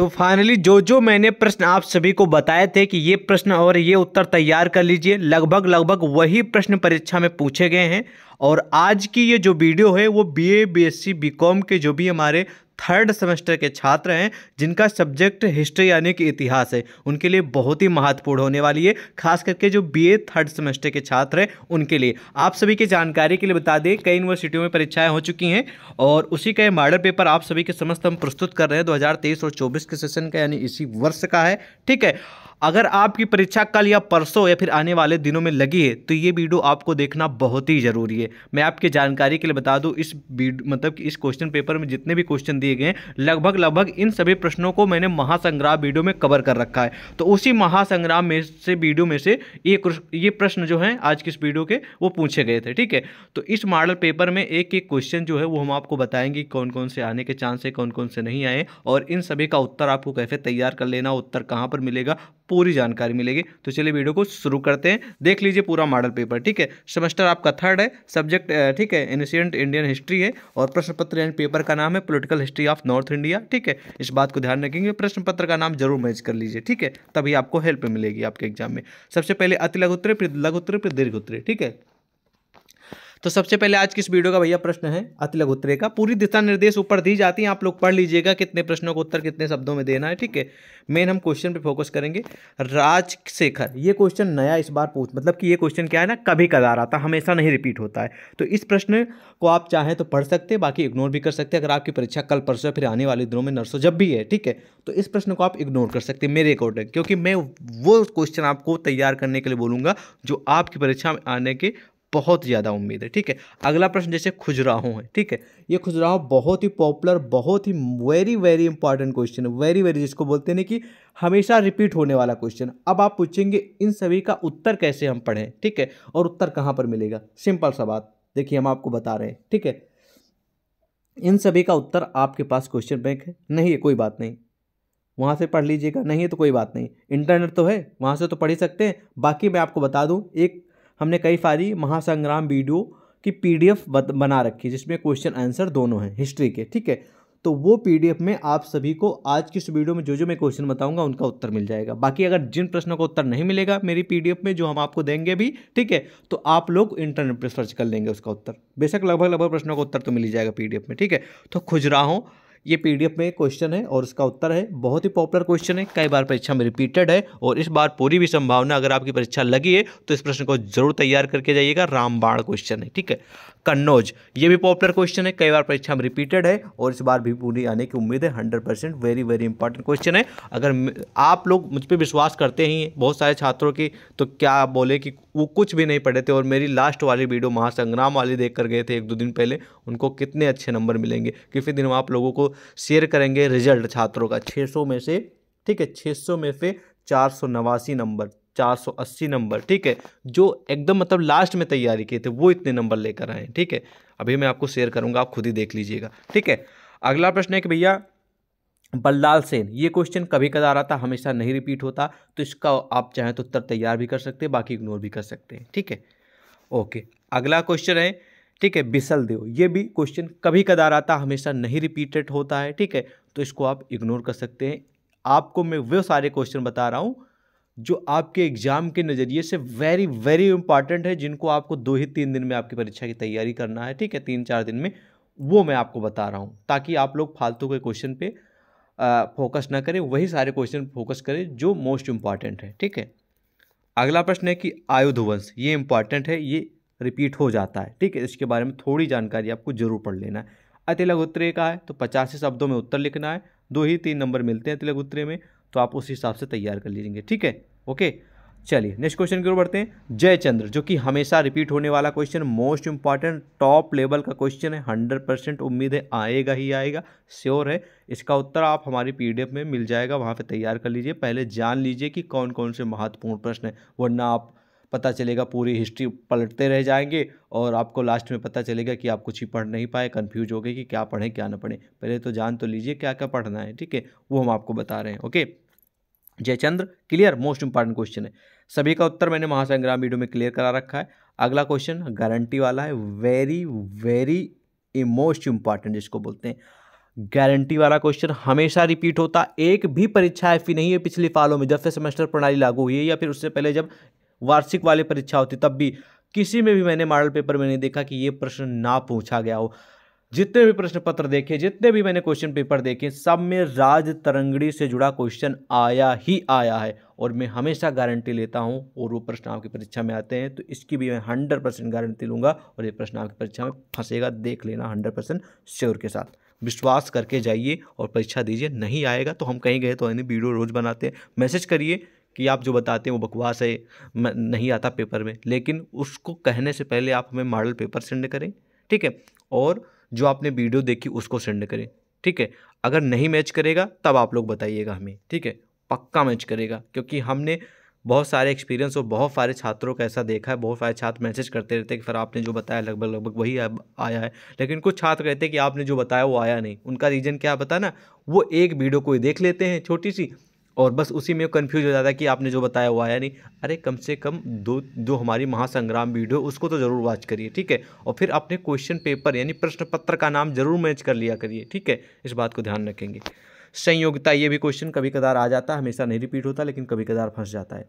तो फाइनली जो जो मैंने प्रश्न आप सभी को बताए थे कि ये प्रश्न और ये उत्तर तैयार कर लीजिए लगभग लगभग वही प्रश्न परीक्षा में पूछे गए हैं और आज की ये जो वीडियो है वो बीए बीएससी बीकॉम के जो भी हमारे थर्ड सेमेस्टर के छात्र हैं जिनका सब्जेक्ट हिस्ट्री यानी कि इतिहास है उनके लिए बहुत ही महत्वपूर्ण होने वाली है खास करके जो बी थर्ड सेमेस्टर के छात्र हैं उनके लिए आप सभी की जानकारी के लिए बता दें कई यूनिवर्सिटियों में परीक्षाएं हो चुकी हैं और उसी का मॉडल पेपर आप सभी के समस्त हम प्रस्तुत कर रहे हैं दो और चौबीस के सेशन का यानी इसी वर्ष का है ठीक है अगर आपकी परीक्षा कल या परसों या फिर आने वाले दिनों में लगी है तो ये वीडियो आपको देखना बहुत ही ज़रूरी है मैं आपकी जानकारी के लिए बता दूँ इस मतलब कि इस क्वेश्चन पेपर में जितने भी क्वेश्चन दिए गए लगभग लगभग इन सभी प्रश्नों को मैंने महासंग्राम वीडियो में कवर कर रखा है तो उसी महासंग्राम में से वीडियो में से ये ये प्रश्न जो हैं आज की इस वीडियो के वो पूछे गए थे ठीक है तो इस मॉडल पेपर में एक एक क्वेश्चन जो है वो हम आपको बताएंगे कौन कौन से आने के चांस है कौन कौन से नहीं आए और इन सभी का उत्तर आपको कैसे तैयार कर लेना उत्तर कहाँ पर मिलेगा पूरी जानकारी मिलेगी तो चलिए वीडियो को शुरू करते हैं देख लीजिए पूरा मॉडल पेपर ठीक है सेमेस्टर आपका थर्ड है सब्जेक्ट ठीक है एनिशियंट इंडियन हिस्ट्री है और प्रश्न पत्र एंड पेपर का नाम है political history of north India ठीक है इस बात को ध्यान रखेंगे प्रश्न पत्र का नाम जरूर मैच कर लीजिए ठीक है तभी आपको हेल्प मिलेगी आपके एग्जाम में सबसे पहले अति लघुत्तरी फिर लघुत्तरी फिर दीर्घ उत्तरी ठीक है तो सबसे पहले आज किस वीडियो का भैया प्रश्न है अति उत्तरे का पूरी दिशा निर्देश ऊपर दी जाती है आप लोग पढ़ लीजिएगा कितने प्रश्नों को उत्तर कितने शब्दों में देना है ठीक है मेन हम क्वेश्चन पे फोकस करेंगे राजशेखर ये क्वेश्चन नया इस बार पूछ मतलब कि ये क्वेश्चन क्या है ना कभी कदार आता हमेशा नहीं रिपीट होता है तो इस प्रश्न को आप चाहें तो पढ़ सकते बाकी इग्नोर भी कर सकते अगर आपकी परीक्षा कल परसों फिर आने वाले दिनों में नर्सों जब भी है ठीक है तो इस प्रश्न को आप इग्नोर कर सकते हैं मेरे अकॉर्डिंग क्योंकि मैं वो क्वेश्चन आपको तैयार करने के लिए बोलूँगा जो आपकी परीक्षा में आने के बहुत ज़्यादा उम्मीद है ठीक है अगला प्रश्न जैसे खुजराहों है ठीक है ये खुजराहो बहुत ही पॉपुलर बहुत ही वेरी वेरी इंपॉर्टेंट क्वेश्चन है वेरी वेरी जिसको बोलते हैं कि हमेशा रिपीट होने वाला क्वेश्चन अब आप पूछेंगे इन सभी का उत्तर कैसे हम पढ़ें ठीक है और उत्तर कहाँ पर मिलेगा सिंपल सा बात देखिए हम आपको बता रहे हैं ठीक है इन सभी का उत्तर आपके पास क्वेश्चन बैंक है नहीं है कोई बात नहीं वहाँ से पढ़ लीजिएगा नहीं है तो कोई बात नहीं इंटरनेट तो है वहाँ से तो पढ़ ही सकते हैं बाकी मैं आपको बता दूँ एक हमने कई सारी महासंग्राम वीडियो की पीडीएफ बना रखी है जिसमें क्वेश्चन आंसर दोनों हैं हिस्ट्री के ठीक है तो वो पीडीएफ में आप सभी को आज की इस वीडियो में जो जो मैं क्वेश्चन बताऊंगा उनका उत्तर मिल जाएगा बाकी अगर जिन प्रश्नों का उत्तर नहीं मिलेगा मेरी पीडीएफ में जो हम आपको देंगे भी ठीक है तो आप लोग इंटरनेट पर सर्च कर लेंगे उसका उत्तर बेशक लगभग लगभग प्रश्नों का उत्तर तो मिल जाएगा पीडीएफ में ठीक है तो खुजराहों ये पीडीएफ में क्वेश्चन है और उसका उत्तर है बहुत ही पॉपुलर क्वेश्चन है कई बार परीक्षा में रिपीटेड है और इस बार पूरी भी संभावना अगर आपकी परीक्षा लगी है तो इस प्रश्न को जरूर तैयार करके जाइएगा रामबाण क्वेश्चन है ठीक है कन्नौज ये भी पॉपुलर क्वेश्चन है कई बार परीक्षा में रिपीटेड है और इस बार भी पूरी आने की उम्मीद है hundred percent very very important question है अगर आप लोग मुझ पर विश्वास करते ही बहुत सारे छात्रों की तो क्या बोले कि वो कुछ भी नहीं पढ़े थे और मेरी लास्ट वाली वीडियो महासंग्राम वाली देख कर गए थे एक दो दिन पहले उनको कितने अच्छे नंबर मिलेंगे किसी दिन हम आप लोगों को शेयर करेंगे रिजल्ट छात्रों का 600 में से ठीक है 600 में से चार नंबर 480 नंबर ठीक है जो एकदम मतलब लास्ट में तैयारी किए थे वो इतने नंबर लेकर आए ठीक है अभी मैं आपको शेयर करूंगा आप खुद ही देख लीजिएगा ठीक है अगला प्रश्न है कि भैया बल्लाल सेन ये क्वेश्चन कभी रहा आता हमेशा नहीं रिपीट होता तो इसका आप चाहें तो उत्तर तैयार भी कर सकते हैं बाकी इग्नोर भी कर सकते हैं ठीक है ओके अगला क्वेश्चन है ठीक है बिसल देव ये भी क्वेश्चन कभी कदार आता हमेशा नहीं रिपीटेड होता है ठीक है तो इसको आप इग्नोर कर सकते हैं आपको मैं वो सारे क्वेश्चन बता रहा हूँ जो आपके एग्जाम के नज़रिए से वेरी वेरी इंपॉर्टेंट है जिनको आपको दो ही तीन दिन में आपकी परीक्षा की तैयारी करना है ठीक है तीन चार दिन में वो मैं आपको बता रहा हूँ ताकि आप लोग फालतू के क्वेश्चन पे फोकस ना करें वही सारे क्वेश्चन फोकस करें जो मोस्ट इम्पॉर्टेंट है ठीक है अगला प्रश्न है कि आयुधवंश ये इम्पॉर्टेंट है ये रिपीट हो जाता है ठीक है इसके बारे में थोड़ी जानकारी आपको जरूर पढ़ लेना है अतिलघुत्तरीय का है तो पचासी शब्दों में उत्तर लिखना है दो ही तीन नंबर मिलते हैं अतिलघुत्तरीय में तो आप उस हिसाब से तैयार कर लीजिए ठीक है ओके चलिए नेक्स्ट क्वेश्चन की ओर बढ़ते हैं जयचंद्र जो कि हमेशा रिपीट होने वाला question most important top level का क्वेश्चन है हंड्रेड परसेंट उम्मीद है आएगा ही आएगा श्योर है इसका उत्तर आप हमारी पीडीएफ में मिल जाएगा वहाँ पे तैयार कर लीजिए पहले जान लीजिए कि कौन कौन से महत्वपूर्ण प्रश्न है वरना आप पता चलेगा पूरी हिस्ट्री पलटते रह जाएंगे और आपको लास्ट में पता चलेगा कि आप कुछ ही पढ़ नहीं पाए कन्फ्यूज हो गए कि क्या पढ़ें क्या ना पढ़ें पहले तो जान तो लीजिए क्या क्या पढ़ना है ठीक है वो हम आपको बता रहे हैं okay Jaichandra clear most important question है सभी का उत्तर मैंने महासंग्राम वीडियो में क्लियर करा रखा है अगला क्वेश्चन गारंटी वाला है वेरी वेरी मोस्ट इंपॉर्टेंट जिसको बोलते हैं गारंटी वाला क्वेश्चन हमेशा रिपीट होता एक भी परीक्षा ऐसी नहीं है पिछले सालों में जब से सेमेस्टर प्रणाली लागू हुई है या फिर उससे पहले जब वार्षिक वाली परीक्षा होती तब भी किसी में भी मैंने मॉडल पेपर में नहीं देखा कि ये प्रश्न ना पूछा गया हो जितने भी प्रश्न पत्र देखे जितने भी मैंने क्वेश्चन पेपर देखे सब में राज तरंगड़ी से जुड़ा क्वेश्चन आया ही आया है और मैं हमेशा गारंटी लेता हूँ और वो प्रश्न आपकी परीक्षा में आते हैं तो इसकी भी मैं हंड्रेड परसेंट गारंटी लूँगा और ये प्रश्न आपकी परीक्षा में फंसेगा देख लेना हंड्रेड परसेंट श्योर के साथ विश्वास करके जाइए और परीक्षा दीजिए नहीं आएगा तो हम कहीं गए तो यानी वीडियो रोज़ बनाते हैं मैसेज करिए कि आप जो बताते हैं वो बकवास है नहीं आता पेपर में लेकिन उसको कहने से पहले आप हमें मॉडल पेपर सेंड करें ठीक है और जो आपने वीडियो देखी उसको सेंड करें ठीक है अगर नहीं मैच करेगा तब आप लोग बताइएगा हमें ठीक है पक्का मैच करेगा क्योंकि हमने बहुत सारे एक्सपीरियंस और बहुत सारे छात्रों का ऐसा देखा है बहुत सारे छात्र मैसेज करते रहते हैं कि सर आपने जो बताया लगभग लगभग वही आया है लेकिन कुछ छात्र कहते हैं कि आपने जो बताया वो आया नहीं उनका रीज़न क्या बताया ना वो एक वीडियो कोई देख लेते हैं छोटी सी और बस उसी में कन्फ्यूज हो जाता है कि आपने जो बताया हुआ है यानी अरे कम से कम दो जो हमारी महासंग्राम वीडियो उसको तो ज़रूर वॉच करिए ठीक है और फिर अपने क्वेश्चन पेपर यानी प्रश्न पत्र का नाम जरूर मैच कर लिया करिए ठीक है इस बात को ध्यान रखेंगे संयोगिता ये भी क्वेश्चन कभी कदार आ जाता है हमेशा नहीं रिपीट होता लेकिन कभी कदार फंस जाता है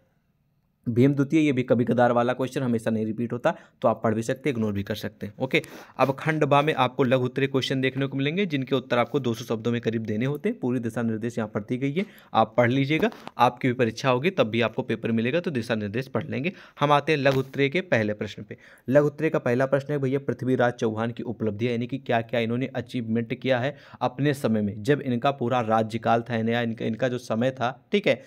भीम द्वितीय ये भी कभी कदार वाला क्वेश्चन हमेशा नहीं रिपीट होता तो आप पढ़ भी सकते हैं इग्नोर भी कर सकते हैं ओके अब खंड बा में आपको लघु उत्तरे क्वेश्चन देखने को मिलेंगे जिनके उत्तर आपको 200 शब्दों में करीब देने होते हैं पूरी दिशा निर्देश यहाँ पर दी गई है आप पढ़ लीजिएगा आपकी भी परीक्षा होगी तब भी आपको पेपर मिलेगा तो दिशा निर्देश पढ़ लेंगे हम आते हैं लघु उत्तरे के पहले प्रश्न पर लघु उत्तरे का पहला प्रश्न है भैया पृथ्वीराज चौहान की उपलब्धि यानी कि क्या क्या इन्होंने अचीवमेंट किया है अपने समय में जब इनका पूरा राज्यकाल था नया इनका इनका जो समय था ठीक है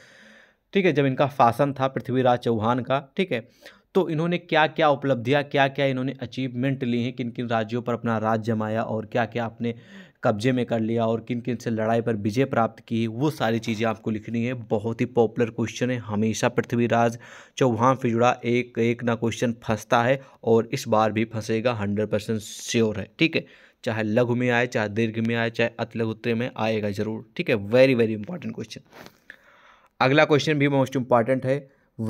ठीक है जब इनका शासन था पृथ्वीराज चौहान का ठीक है तो इन्होंने क्या क्या उपलब्धियाँ क्या क्या इन्होंने अचीवमेंट ली हैं किन किन राज्यों पर अपना राज जमाया और क्या क्या अपने कब्जे में कर लिया और किन किन से लड़ाई पर विजय प्राप्त की वो सारी चीज़ें आपको लिखनी है बहुत ही पॉपुलर क्वेश्चन है हमेशा पृथ्वीराज चौहान से जुड़ा एक एक ना क्वेश्चन फंसता है और इस बार भी फंसेगा हंड्रेड परसेंट श्योर है ठीक है चाहे लघु में आए चाहे दीर्घ में आए चाहे अतिलघुत्तरी में आएगा जरूर ठीक है वेरी वेरी इंपॉर्टेंट क्वेश्चन अगला क्वेश्चन भी मोस्ट इंपॉर्टेंट है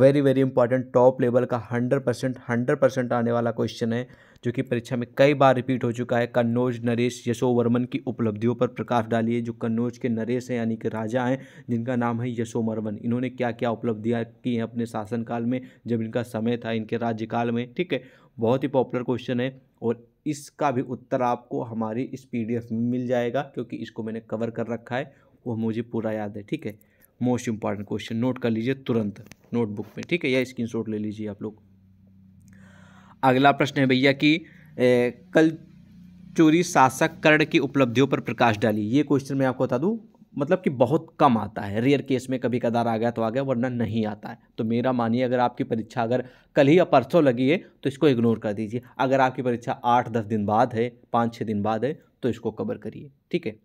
very very important top level का हंड्रेड परसेंट हंड्रेड परसेंट आने वाला क्वेश्चन है जो कि परीक्षा में कई बार रिपीट हो चुका है कन्नौज नरेश यशो वर्मन की उपलब्धियों पर प्रकाश डालिए जो कन्नौज के नरेश हैं यानी कि राजा हैं जिनका नाम है यशो वर्मन इन्होंने क्या क्या उपलब्धियाँ की हैं अपने शासनकाल में जब इनका समय था इनके राज्यकाल में ठीक है बहुत ही पॉपुलर क्वेश्चन है और इसका भी उत्तर आपको हमारी इस पी में मिल जाएगा क्योंकि इसको मैंने कवर कर रखा है वो मुझे पूरा याद है ठीक है मोस्ट इंपॉर्टेंट क्वेश्चन नोट कर लीजिए तुरंत नोटबुक में ठीक है या शॉट ले लीजिए आप लोग अगला प्रश्न है भैया कि ए, कल चोरी शासक कर्ण की उपलब्धियों पर प्रकाश डाली ये क्वेश्चन मैं आपको बता दूँ मतलब कि बहुत कम आता है रेयर केस में कभी कदार आ गया तो आ गया वरना नहीं आता है तो मेरा मानिए अगर आपकी परीक्षा अगर कल ही या परसों लगी है तो इसको इग्नोर कर दीजिए अगर आपकी परीक्षा आठ दस दिन बाद है पाँच छः दिन बाद है तो इसको कवर करिए ठीक है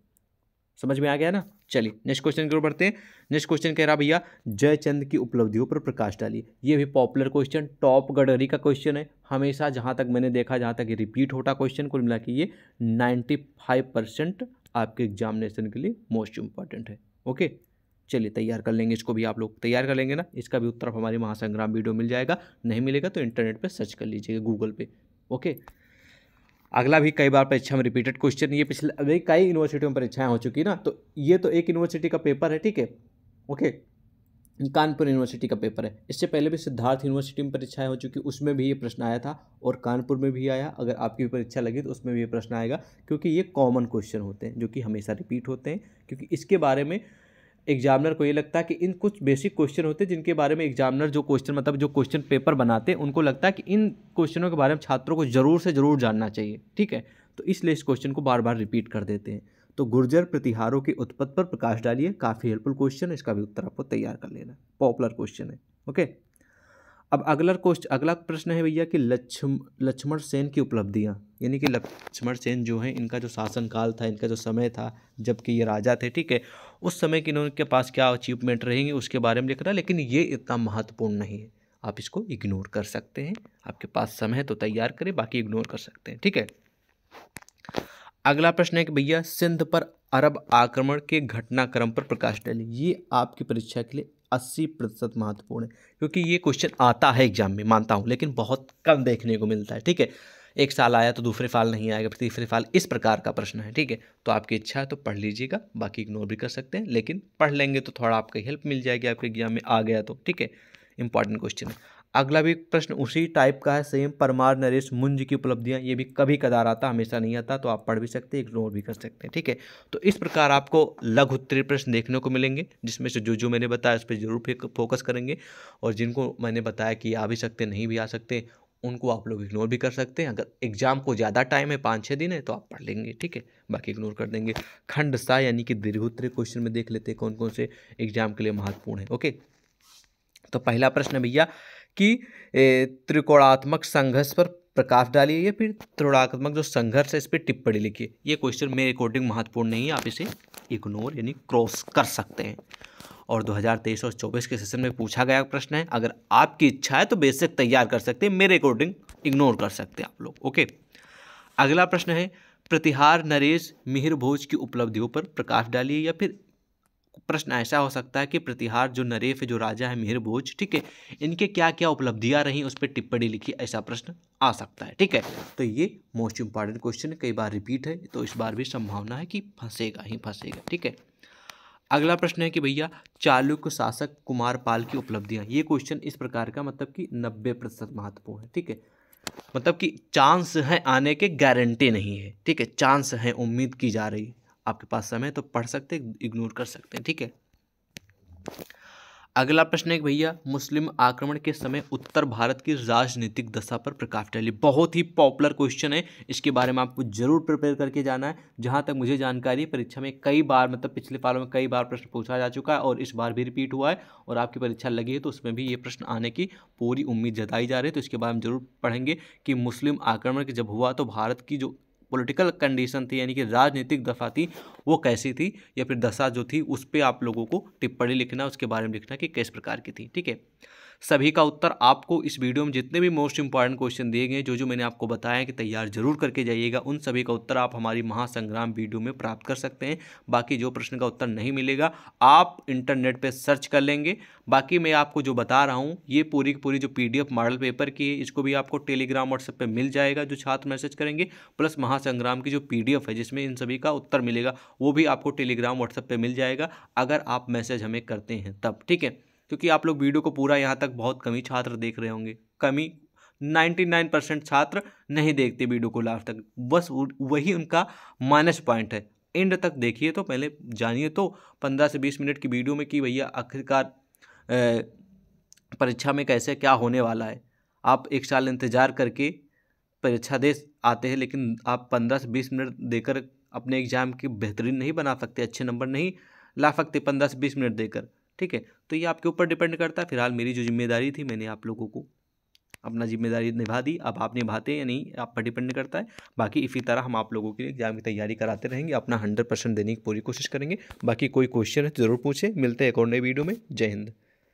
समझ में आ गया ना चलिए नेक्स्ट क्वेश्चन की ओर बढ़ते हैं नेक्स्ट क्वेश्चन कह रहा भैया जयचंद की उपलब्धियों पर प्रकाश डालिए ये भी पॉपुलर क्वेश्चन टॉप गडरी का क्वेश्चन है हमेशा जहाँ तक मैंने देखा जहाँ तक ये रिपीट होता क्वेश्चन कुल मिला कि ये नाइन्टी फाइव परसेंट आपके एग्जामिनेशन के लिए मोस्ट इंपॉर्टेंट है ओके चलिए तैयार कर लेंगे इसको भी आप लोग तैयार कर लेंगे ना इसका भी उत्तर हमारे महासंग्राम वीडियो मिल जाएगा नहीं मिलेगा तो इंटरनेट पर सर्च कर लीजिएगा गूगल पे ओके अगला भी कई बार परीक्षा में रिपीटेड क्वेश्चन ये पिछले अभी कई यूनिवर्सिटियों में परीक्षाएं हो चुकी ना तो ये तो एक यूनिवर्सिटी का पेपर है ठीक है ओके कानपुर यूनिवर्सिटी का पेपर है इससे पहले भी सिद्धार्थ यूनिवर्सिटी में परीक्षाएं हो चुकी उसमें भी ये प्रश्न आया था और कानपुर में भी आया अगर आपकी भी परीक्षा लगी तो उसमें भी ये प्रश्न आएगा क्योंकि ये कॉमन क्वेश्चन होते हैं जो कि हमेशा रिपीट होते हैं क्योंकि इसके बारे में एग्जामिनर को ये लगता है कि इन कुछ बेसिक क्वेश्चन होते हैं जिनके बारे में एग्जामिनर जो क्वेश्चन मतलब जो क्वेश्चन पेपर बनाते हैं उनको लगता है कि इन क्वेश्चनों के बारे में छात्रों को ज़रूर से ज़रूर जानना चाहिए ठीक है तो इसलिए इस क्वेश्चन को बार बार रिपीट कर देते हैं तो गुर्जर प्रतिहारों की उत्पत्ति पर प्रकाश डालिए काफ़ी हेल्पफुल क्वेश्चन है इसका भी उत्तर आपको तैयार कर लेना पॉपुलर क्वेश्चन है ओके अब अगला क्वेश्चन अगला प्रश्न है भैया कि लक्ष्म लक्ष्मण सेन की उपलब्धियाँ यानी कि लक्ष्मण सेन जो है इनका जो शासनकाल था इनका जो समय था जबकि ये राजा थे ठीक है उस समय के इन्होंने के पास क्या अचीवमेंट रहेंगे उसके बारे में लिख रहा लेकिन ये इतना महत्वपूर्ण नहीं है आप इसको इग्नोर कर सकते हैं आपके पास समय तो तैयार करें बाकी इग्नोर कर सकते हैं ठीक है अगला प्रश्न है कि भैया सिंध पर अरब आक्रमण के घटनाक्रम पर प्रकाश डालें ये आपकी परीक्षा के लिए अस्सी प्रतिशत महत्वपूर्ण है क्योंकि ये क्वेश्चन आता है एग्जाम में मानता हूँ लेकिन बहुत कम देखने को मिलता है ठीक है एक साल आया तो दूसरे साल नहीं आएगा तीसरे साल इस प्रकार का प्रश्न है ठीक है तो आपकी इच्छा है तो पढ़ लीजिएगा बाकी इग्नोर भी कर सकते हैं लेकिन पढ़ लेंगे तो थोड़ा आपकी हेल्प मिल जाएगी आपके एग्जाम में आ गया तो ठीक है इंपॉर्टेंट क्वेश्चन है अगला भी प्रश्न उसी टाइप का है सेम परमार नरेश मुंज की उपलब्धियाँ ये भी कभी कदार आता हमेशा नहीं आता तो आप पढ़ भी सकते इग्नोर भी कर सकते हैं ठीक है तो इस प्रकार आपको लघु उत्तरी प्रश्न देखने को मिलेंगे जिसमें से जो जो मैंने बताया उस पर जरूर फोकस करेंगे और जिनको मैंने बताया कि आ भी सकते नहीं भी आ सकते उनको आप लोग इग्नोर भी कर सकते हैं अगर एग्जाम को ज़्यादा टाइम है पाँच छः दिन है तो आप पढ़ लेंगे ठीक है बाकी इग्नोर कर देंगे खंड सा यानी कि दीर्घ उत्तरी क्वेश्चन में देख लेते हैं कौन कौन से एग्जाम के लिए महत्वपूर्ण है ओके तो पहला प्रश्न भैया कि त्रिकोणात्मक संघर्ष पर प्रकाश डालिए या फिर त्रिकोणात्मक जो संघर्ष है इस पर टिप्पणी लिखिए ये क्वेश्चन मेरे अकॉर्डिंग महत्वपूर्ण नहीं है आप इसे इग्नोर यानी क्रॉस कर सकते हैं और 2023 और 24 के सेशन में पूछा गया प्रश्न है अगर आपकी इच्छा है तो बेसिक तैयार कर सकते हैं मेरे अकॉर्डिंग इग्नोर कर सकते हैं आप लोग ओके अगला प्रश्न है प्रतिहार नरेश मिहिर भोज की उपलब्धियों पर प्रकाश डालिए या फिर प्रश्न ऐसा हो सकता है कि प्रतिहार जो नरेफ जो राजा है मिहिरभोज ठीक है इनके क्या क्या उपलब्धियां रहीं उस पर टिप्पणी लिखी ऐसा प्रश्न आ सकता है ठीक है तो ये मोस्ट इंपॉर्टेंट क्वेश्चन कई बार रिपीट है तो इस बार भी संभावना है कि फंसेगा ही फंसेगा ठीक है अगला प्रश्न है कि भैया चालुक्य शासक कुमार पाल की उपलब्धियां ये क्वेश्चन इस प्रकार का मतलब कि नब्बे प्रतिशत महत्वपूर्ण है ठीक है मतलब कि चांस है आने के गारंटी नहीं है ठीक है चांस है उम्मीद की जा रही है आपके पास समय तो पढ़ सकते हैं इग्नोर कर सकते हैं ठीक है अगला प्रश्न है भैया मुस्लिम आक्रमण के समय उत्तर भारत की राजनीतिक दशा पर प्रकाश डाली बहुत ही पॉपुलर क्वेश्चन है इसके बारे में आपको जरूर प्रिपेयर करके जाना है जहाँ तक मुझे जानकारी परीक्षा में कई बार मतलब पिछले पालों में कई बार प्रश्न पूछा जा चुका है और इस बार भी रिपीट हुआ है और आपकी परीक्षा लगी है तो उसमें भी ये प्रश्न आने की पूरी उम्मीद जताई जा रही है तो इसके बारे में जरूर पढ़ेंगे कि मुस्लिम आक्रमण जब हुआ तो भारत की जो पॉलिटिकल कंडीशन थी यानी कि राजनीतिक दशा थी वो कैसी थी या फिर दशा जो थी उस पर आप लोगों को टिप्पणी लिखना उसके बारे में लिखना कि किस प्रकार की थी ठीक है सभी का उत्तर आपको इस वीडियो में जितने भी मोस्ट इंपॉर्टेंट क्वेश्चन दिए गए जो जो मैंने आपको बताया कि तैयार जरूर करके जाइएगा उन सभी का उत्तर आप हमारी महासंग्राम वीडियो में प्राप्त कर सकते हैं बाकी जो प्रश्न का उत्तर नहीं मिलेगा आप इंटरनेट पर सर्च कर लेंगे बाकी मैं आपको जो बता रहा हूँ ये पूरी की पूरी जो पी मॉडल पेपर की है इसको भी आपको टेलीग्राम व्हाट्सएप पर मिल जाएगा जो छात्र मैसेज करेंगे प्लस महा महासंग्राम संग्राम की जो पी है जिसमें इन सभी का उत्तर मिलेगा वो भी आपको टेलीग्राम व्हाट्सएप पर मिल जाएगा अगर आप मैसेज हमें करते हैं तब ठीक है क्योंकि आप लोग वीडियो को पूरा यहाँ तक बहुत कमी छात्र देख रहे होंगे कमी 99 परसेंट छात्र नहीं देखते वीडियो को लास्ट तक बस वही उनका माइनस पॉइंट है एंड तक देखिए तो पहले जानिए तो पंद्रह से बीस मिनट की वीडियो में कि भैया आखिरकार परीक्षा में कैसे क्या होने वाला है आप एक साल इंतज़ार करके परीक्षा दे आते हैं लेकिन आप पंद्रह से बीस मिनट देकर अपने एग्ज़ाम की बेहतरीन नहीं बना सकते अच्छे नंबर नहीं ला सकते पंद्रह से बीस मिनट देकर ठीक है तो ये आपके ऊपर डिपेंड करता है फिलहाल मेरी जो जिम्मेदारी थी मैंने आप लोगों को अपना जिम्मेदारी निभा दी अब आप निभाते या नहीं आप पर डिपेंड करता है बाकी इसी तरह हम आप लोगों के लिए एग्जाम की तैयारी कराते रहेंगे अपना हंड्रेड परसेंट देने की पूरी कोशिश करेंगे बाकी कोई क्वेश्चन है तो ज़रूर पूछें मिलते हैं एक और नए वीडियो में जय हिंद